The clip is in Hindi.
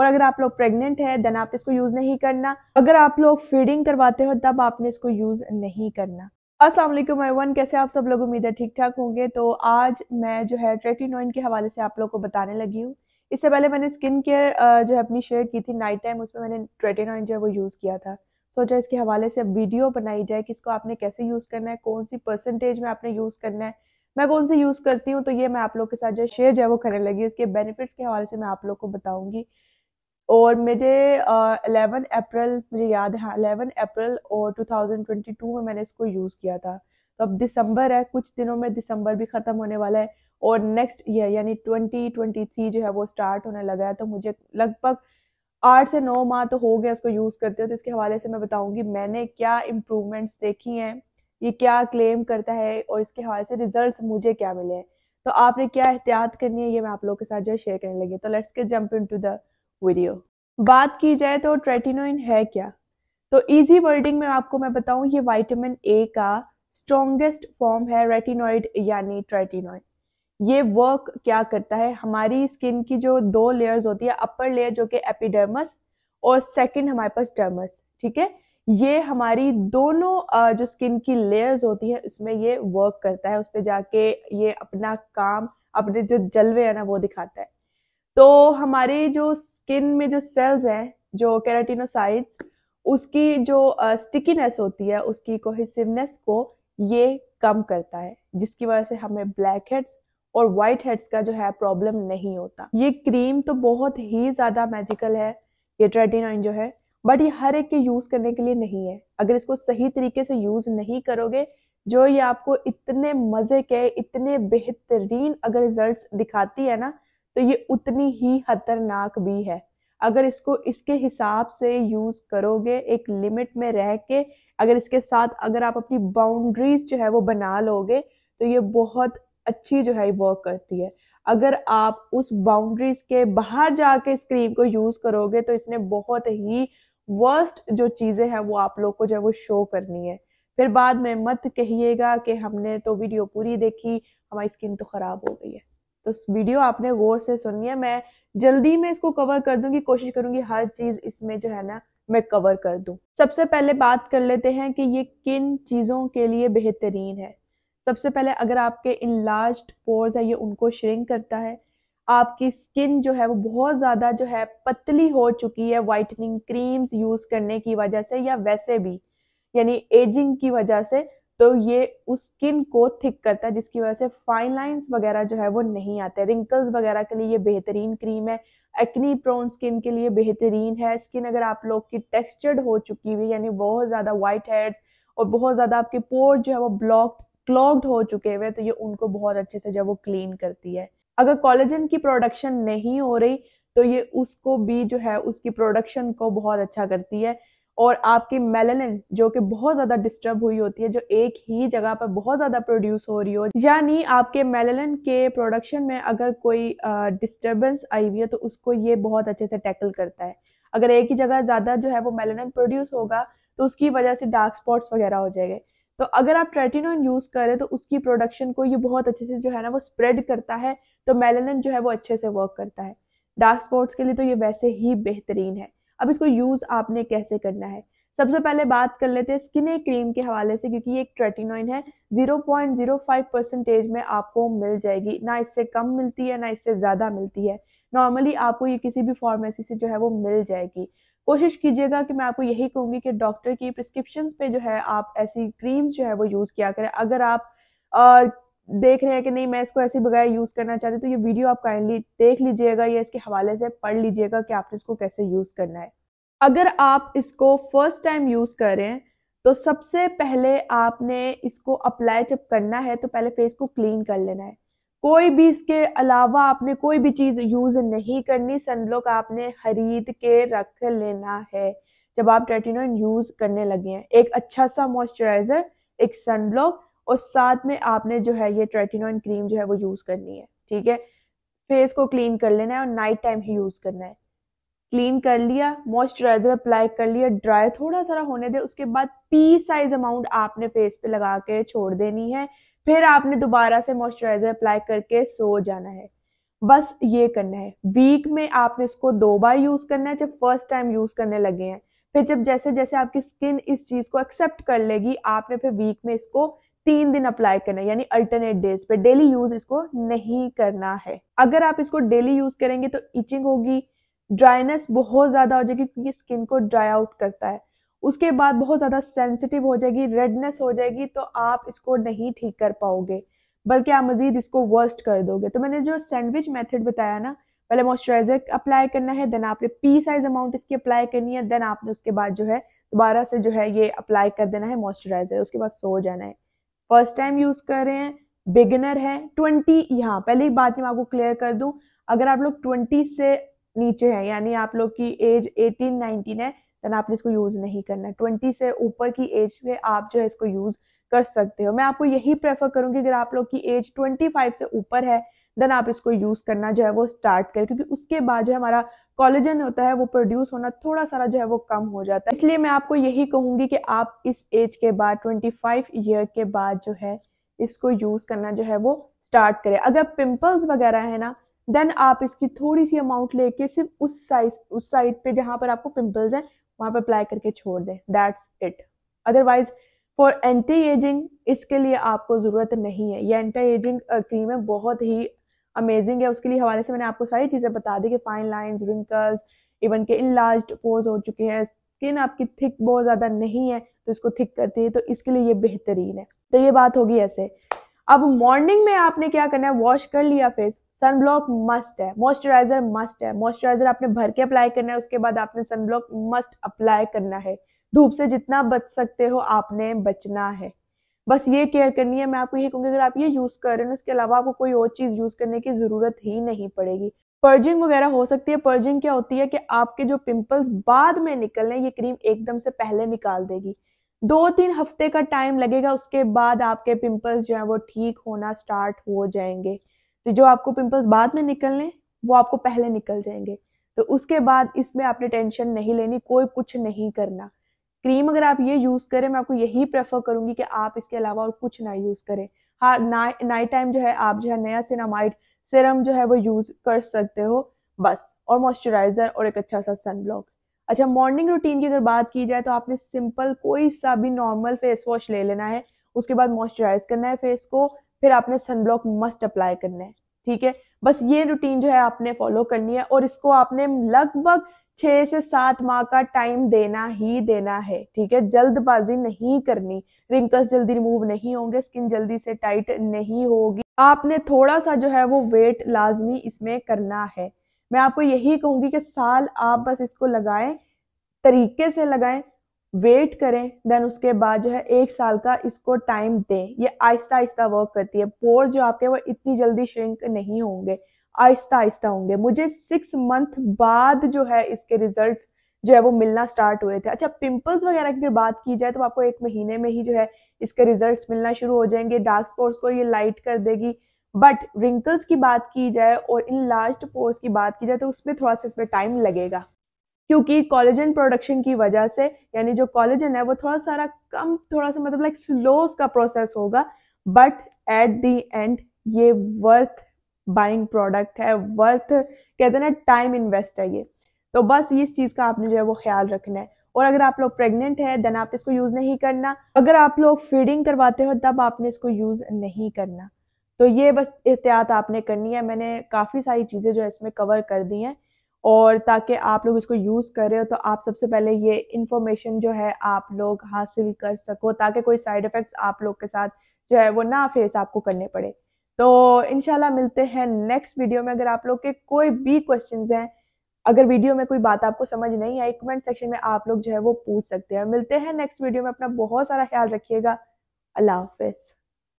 और अगर आप लोग प्रेग्नेंट है देन आप इसको यूज़ नहीं करना अगर आप लोग फीडिंग करवाते हो तब आपने इसको यूज़ नहीं करना असलम एवरीवन कैसे आप सब लोग उम्मीद है ठीक ठाक होंगे तो आज मैं जो है ट्रेटिनोइन के हवाले से आप लोग को बताने लगी हूँ इससे पहले मैंने स्किन केयर जो है अपनी शेयर की थी नाइट टाइम उसमें मैंने ट्रेटिनोइन जो है वो यूज़ किया था सोचा इसके हवाले से वीडियो बनाई जाए कि इसको आपने कैसे यूज़ करना है कौन सी परसेंटेज में आपने यूज़ करना है मैं कौन सी यूज़ करती हूँ तो ये मैं आप लोग के साथ जो शेयर जो है वो करने लगी इसके बेनिफिट्स के हवाले से मैं आप लोग को बताऊँगी और मेरे अलेवन अप्रैल मुझे याद है अलेवन हाँ, अप्रैल और टू थाउजेंड ट्वेंटी टू में मैंने इसको यूज़ किया था तो अब दिसंबर है कुछ दिनों में दिसंबर भी ख़त्म होने वाला है और नेक्स्ट ईयर यानी ट्वेंटी ट्वेंटी थ्री जो है वो स्टार्ट होने लगा है तो मुझे लगभग आठ से नौ माह तो हो गया इसको यूज़ करते हो तो इसके हवाले से मैं बताऊँगी मैंने क्या इम्प्रूवमेंट्स देखी हैं ये क्या क्लेम करता है और इसके हवाले से रिजल्ट मुझे क्या मिले हैं तो आपने क्या एहतियात करनी है ये मैं आप लोगों के साथ जो शेयर करने लगी तो लेट्स के jump into the video बात की जाए तो ट्रेटिनोइन है क्या तो इजी वर्डिंग में आपको मैं बताऊं ये विटामिन ए का स्ट्रॉन्गेस्ट फॉर्म है रेटिनोइड यानी ट्रेटिनोइन ये वर्क क्या करता है हमारी स्किन की जो दो लेयर्स होती है अपर लेयर जो कि एपिडर्मस और सेकंड हमारे पास डर्मस ठीक है ये हमारी दोनों जो स्किन की लेयर्स होती है उसमें ये वर्क करता है उस पर जाके ये अपना काम अपने जो जलवे है ना वो दिखाता है तो हमारे जो स्किन में जो सेल्स हैं जो कैराटिनोसाइट्स उसकी जो स्टिकीनेस uh, होती है उसकी कोहिसिवनेस को ये कम करता है जिसकी वजह से हमें ब्लैक हेड्स और वाइट हेड्स का जो है प्रॉब्लम नहीं होता ये क्रीम तो बहुत ही ज़्यादा मैजिकल है ये ट्रेटिनाइन जो है बट ये हर एक के यूज़ करने के लिए नहीं है अगर इसको सही तरीके से यूज़ नहीं करोगे जो ये आपको इतने मज़े के इतने बेहतरीन अगर रिजल्ट दिखाती है ना तो ये उतनी ही खतरनाक भी है अगर इसको इसके हिसाब से यूज़ करोगे एक लिमिट में रह के अगर इसके साथ अगर आप अपनी बाउंड्रीज जो है वो बना लोगे तो ये बहुत अच्छी जो है वर्क करती है अगर आप उस बाउंड्रीज के बाहर जाके इस क्रीम को यूज़ करोगे तो इसने बहुत ही वर्स्ट जो चीज़ें हैं वो आप लोग को जो है वो शो करनी है फिर बाद में मत कहिएगा कि हमने तो वीडियो पूरी देखी हमारी स्किन तो ख़राब हो गई है तो वीडियो आपने गौर से सुननी है मैं जल्दी में इसको कवर कर दूंगी कोशिश करूंगी हर चीज इसमें जो है ना मैं कवर कर दू सबसे पहले बात कर लेते हैं कि ये किन चीज़ों के लिए बेहतरीन है सबसे पहले अगर आपके इन लार्ज पोर्स है ये उनको श्रिंक करता है आपकी स्किन जो है वो बहुत ज़्यादा जो है पतली हो चुकी है वाइटनिंग क्रीम्स यूज़ करने की वजह से या वैसे भी यानी एजिंग की वजह से तो ये उस स्किन को थिक करता है जिसकी वजह से फाइन लाइंस वगैरह जो है वो नहीं आते रिंकल्स वगैरह के लिए ये बेहतरीन क्रीम है एक्नी प्रोन स्किन के लिए बेहतरीन है स्किन अगर आप लोग की टेक्सचर्ड हो चुकी हुई यानी बहुत ज़्यादा वाइट हेड्स और बहुत ज़्यादा आपके पोर जो है वो ब्लॉक क्लॉग्ड हो चुके हुए तो ये उनको बहुत अच्छे से जो वो क्लीन करती है अगर कॉलेजन की प्रोडक्शन नहीं हो रही तो ये उसको भी जो है उसकी प्रोडक्शन को बहुत अच्छा करती है और आपकी मेलेनिन जो कि बहुत ज़्यादा डिस्टर्ब हुई होती है जो एक ही जगह पर बहुत ज़्यादा प्रोड्यूस हो रही हो यानी आपके मेलेनिन के प्रोडक्शन में अगर कोई डिस्टर्बेंस आई हुई है तो उसको ये बहुत अच्छे से टैकल करता है अगर एक ही जगह ज़्यादा जो है वो मेलेनिन प्रोड्यूस होगा तो उसकी वजह से डार्क स्पॉट्स वगैरह हो जाएंगे तो अगर आप ट्रेटिनोन यूज़ करें तो उसकी प्रोडक्शन को ये बहुत अच्छे से जो है ना वो स्प्रेड करता है तो मेलेनिन जो है वो अच्छे से वर्क करता है डार्क स्पॉट्स के लिए तो ये वैसे ही बेहतरीन है अब इसको यूज़ आपने कैसे करना है सबसे पहले बात कर लेते हैं स्किन क्रीम के हवाले से क्योंकि ये एक ट्रेटिनोइन है 0.05 परसेंटेज में आपको मिल जाएगी ना इससे कम मिलती है ना इससे ज़्यादा मिलती है नॉर्मली आपको ये किसी भी फार्मेसी से जो है वो मिल जाएगी कोशिश कीजिएगा कि मैं आपको यही कहूंगी कि डॉक्टर की प्रिस्क्रिप्शन पे जो है आप ऐसी क्रीम्स जो है वो यूज़ किया करें अगर आप देख रहे हैं कि नहीं मैं इसको ऐसे बगैर यूज़ करना चाहती तो ये वीडियो आप काइंडली देख लीजिएगा या इसके हवाले से पढ़ लीजिएगा कि आपने इसको कैसे यूज़ करना है अगर आप इसको फर्स्ट टाइम यूज़ करें तो सबसे पहले आपने इसको अप्लाई जब करना है तो पहले फेस को क्लीन कर लेना है कोई भी इसके अलावा आपने कोई भी चीज़ यूज़ नहीं करनी सनब्लॉक आपने खरीद के रख लेना है जब आप ट्रेटिनोइन यूज़ करने लगे हैं एक अच्छा सा मॉइस्चराइज़र एक सनब्लॉक और साथ में आपने जो है ये ट्रेटिनोन क्रीम जो है वो यूज़ करनी है ठीक है फेस को क्लीन कर लेना है और नाइट टाइम ही यूज़ करना है क्लीन कर लिया मॉइस्चराइजर अप्लाई कर लिया ड्राई थोड़ा सारा होने दे उसके बाद पी साइज अमाउंट आपने फेस पे लगा के छोड़ देनी है फिर आपने दोबारा से मॉइस्चराइजर अप्लाई करके सो जाना है बस ये करना है वीक में आपने इसको दो बार यूज़ करना है जब फर्स्ट टाइम यूज़ करने लगे हैं फिर जब जैसे जैसे आपकी स्किन इस चीज़ को एक्सेप्ट कर लेगी आपने फिर वीक में इसको तीन दिन अप्लाई करना है यानी अल्टरनेट डेज पे डेली यूज इसको नहीं करना है अगर आप इसको डेली यूज करेंगे तो इचिंग होगी ड्राइनेस बहुत ज्यादा हो जाएगी क्योंकि स्किन को ड्राई आउट करता है उसके बाद बहुत ज्यादा सेंसिटिव हो जाएगी रेडनेस हो जाएगी तो आप इसको नहीं ठीक कर पाओगे बल्कि आप मजीद इसको वर्स्ट कर दोगे तो मैंने जो सैंडविच मेथड बताया ना पहले मॉइस्चराइजर अप्लाई करना है देन आपने पी साइज अमाउंट इसकी अप्लाई करनी है देन आपने उसके बाद जो है दोबारा से जो है ये अप्लाई कर देना है मॉइस्चराइजर उसके बाद सो जाना है फर्स्ट टाइम यूज कर रहे हैं बिगिनर है ट्वेंटी यहाँ पहले ही बात मैं आपको क्लियर कर दूं अगर आप लोग ट्वेंटी से नीचे हैं यानी आप लोग की एज एटीन नाइनटीन है देन आपने इसको यूज नहीं करना ट्वेंटी से ऊपर की एज में आप जो है इसको यूज कर सकते हो मैं आपको यही प्रेफर करूंगी अगर आप लोग की एज ट्वेंटी फाइव से ऊपर है देन आप इसको यूज करना जो है वो स्टार्ट करें क्योंकि उसके बाद जो हमारा कॉलेजन होता है वो प्रोड्यूस होना थोड़ा सारा जो है वो कम हो जाता है इसलिए मैं आपको यही कहूंगी कि आप इस एज के बाद 25 ईयर के बाद जो है इसको यूज़ करना जो है वो स्टार्ट करें अगर पिंपल्स वगैरह है ना देन आप इसकी थोड़ी सी अमाउंट लेके सिर्फ उस साइज उस साइड पे जहां पर आपको पिंपल्स हैं वहां पर अप्लाई करके छोड़ दें that's it otherwise for anti ageing इसके लिए आपको ज़रूरत नहीं है ये एंटी एजिंग क्रीम है बहुत ही अमेजिंग है उसके लिए हवाले से मैंने आपको सारी चीज़ें बता दी कि फाइन लाइंस रिंकल्स इवन के इनलार्ज पोज हो चुके हैं स्किन आपकी थिक बहुत ज़्यादा नहीं है तो इसको थिक करती है तो इसके लिए ये बेहतरीन है तो ये बात होगी ऐसे अब मॉर्निंग में आपने क्या करना है वॉश कर लिया फेस सनब्लॉक मस्ट है मॉइस्चराइजर मस्ट है मॉइस्चराइजर आपने भर के अप्लाई करना है उसके बाद आपने सनब्लॉक मस्ट अप्लाई करना है धूप से जितना बच सकते हो आपने बचना है बस ये केयर करनी है मैं आपको ये कहूँगी अगर आप ये यूज़ कर रहे हो उसके अलावा आपको कोई और चीज़ यूज़ करने की ज़रूरत ही नहीं पड़ेगी पर्जिंग वगैरह हो सकती है पर्जिंग क्या होती है कि आपके जो पिंपल्स बाद में निकलने ये क्रीम एकदम से पहले निकाल देगी दो तीन हफ्ते का टाइम लगेगा उसके बाद आपके पिंपल्स जो है वो ठीक होना स्टार्ट हो जाएंगे तो जो आपको पिंपल्स बाद में निकलने वो आपको पहले निकल जाएंगे तो उसके बाद इसमें आपने टेंशन नहीं लेनी कोई कुछ नहीं करना क्रीम अगर आप ये यूज़ करें मैं आपको यही प्रेफर करूंगी कि आप इसके अलावा और कुछ ना यूज़ करें हाँ ना, नाइट टाइम जो है आप जो है नया सिनामाइड सिरम जो है वो यूज़ कर सकते हो बस और मॉइस्चराइज़र और एक अच्छा सा सनब्लॉक अच्छा मॉर्निंग रूटीन की अगर बात की जाए तो आपने सिंपल कोई सा भी नॉर्मल फेस वॉश ले लेना है उसके बाद मॉइस्चराइज करना है फेस को फिर आपने सनब्लॉक मस्ट अप्लाई करना है ठीक है बस ये रूटीन जो है आपने फॉलो करनी है और इसको आपने लगभग छह से सात माह का टाइम देना ही देना है ठीक है जल्दबाजी नहीं करनी रिंकल्स जल्दी रिमूव नहीं होंगे स्किन जल्दी से टाइट नहीं होगी आपने थोड़ा सा जो है वो वेट लाजमी इसमें करना है मैं आपको यही कहूंगी कि साल आप बस इसको लगाएं तरीके से लगाएं वेट करें देन उसके बाद जो है एक साल का इसको टाइम दें ये आहिस्ता आहिस्ता वर्क करती है पोर्स जो आपके वो इतनी जल्दी श्रिंक नहीं होंगे आहिस्ता आहिस्ता होंगे मुझे सिक्स मंथ बाद जो है इसके रिजल्ट जो है वो मिलना स्टार्ट हुए थे अच्छा पिंपल्स वगैरह की बात की जाए तो आपको एक महीने में ही जो है इसके रिजल्ट मिलना शुरू हो जाएंगे डार्क स्पॉट्स को ये लाइट कर देगी बट रिंकल्स की बात की जाए और इन लास्ट पोर्स की बात की जाए तो उसमें थोड़ा सा इसमें टाइम लगेगा क्योंकि कॉलेजन प्रोडक्शन की वजह से यानी जो कॉलेजन है वो थोड़ा सारा कम थोड़ा सा मतलब लाइक स्लो उसका प्रोसेस होगा बट एट दी एंड ये वर्थ बाइंग प्रोडक्ट है वर्थ कहते हैं ना टाइम इन्वेस्ट है ये तो बस इस चीज़ का आपने जो है वो ख्याल रखना है और अगर आप लोग प्रेग्नेंट है देन आप इसको यूज़ नहीं करना अगर आप लोग फीडिंग करवाते हो तब आपने इसको यूज़ नहीं करना तो ये बस एहतियात आपने करनी है मैंने काफ़ी सारी चीज़ें जो है इसमें कवर कर दी हैं और ताकि आप लोग इसको यूज़ कर रहे हो तो आप सबसे पहले ये इन्फॉर्मेशन जो है आप लोग हासिल कर सको ताकि कोई साइड इफ़ेक्ट्स आप लोग के साथ जो है वो ना फेस आपको करने पड़े तो इनशाला मिलते हैं नेक्स्ट वीडियो में अगर आप लोग के कोई भी क्वेश्चन हैं अगर वीडियो में कोई बात आपको समझ नहीं आई कमेंट सेक्शन में आप लोग जो है वो पूछ सकते हैं मिलते हैं नेक्स्ट वीडियो में अपना बहुत सारा ख्याल रखिएगा अल्लाह हाफिज़